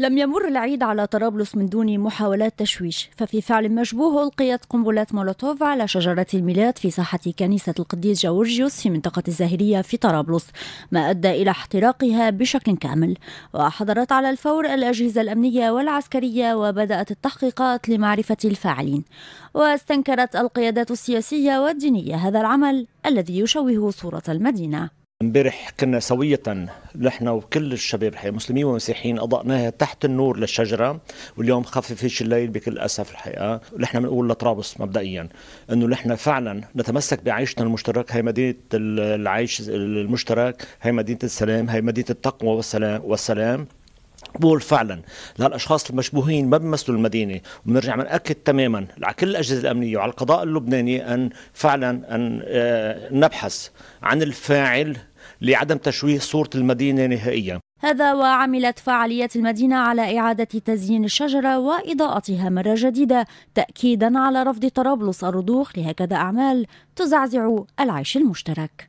لم يمر العيد على طرابلس من دون محاولات تشويش ففي فعل مشبوه ألقيت قنبلات مولوتوف على شجرة الميلاد في ساحة كنيسة القديس جورجيوس في منطقة الزاهرية في طرابلس ما أدى إلى احتراقها بشكل كامل وحضرت على الفور الأجهزة الأمنية والعسكرية وبدأت التحقيقات لمعرفة الفاعلين واستنكرت القيادات السياسية والدينية هذا العمل الذي يشوه صورة المدينة امبارح كنا سوية نحن وكل الشباب الحقيقة مسلمين ومسيحيين أضاءناها تحت النور للشجرة واليوم خففيش الليل بكل أسف الحقيقة ونحن بنقول لطرابلس مبدئيا أنه نحن فعلا نتمسك بعيشنا المشترك هي مدينة العيش المشترك هي مدينة السلام هي مدينة التقوى والسلام والسلام بقول فعلا للاشخاص المشبوهين ما بيمثلوا المدينه وبنرجع بناكد تماما على كل الاجهزه الامنيه وعلى القضاء اللبناني ان فعلا ان آه، نبحث عن الفاعل لعدم تشويه صوره المدينه نهائيا هذا وعملت فعاليات المدينة على إعادة تزيين الشجرة وإضاءتها مرة جديدة تأكيدا على رفض طرابلس الرضوخ لهكذا أعمال تزعزع العيش المشترك